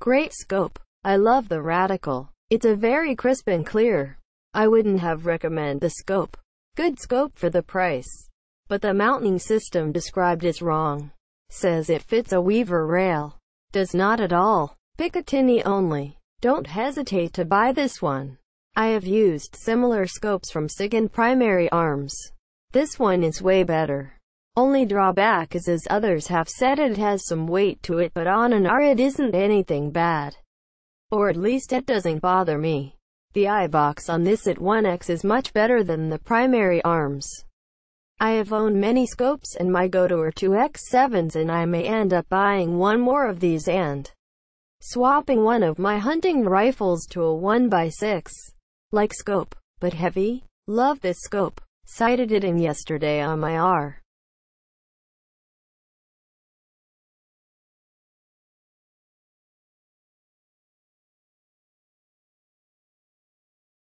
Great scope. I love the Radical. It's a very crisp and clear. I wouldn't have recommend the scope. Good scope for the price. But the mounting system described is wrong. Says it fits a Weaver rail. Does not at all. Picatinny only. Don't hesitate to buy this one. I have used similar scopes from SIG and Primary Arms. This one is way better. Only drawback is as others have said it has some weight to it but on an R it isn't anything bad. Or at least it doesn't bother me. The eye box on this at 1x is much better than the primary arms. I have owned many scopes and my go-to are 2x7s and I may end up buying one more of these and swapping one of my hunting rifles to a 1x6. Like scope, but heavy. Love this scope. Sighted it in yesterday on my R.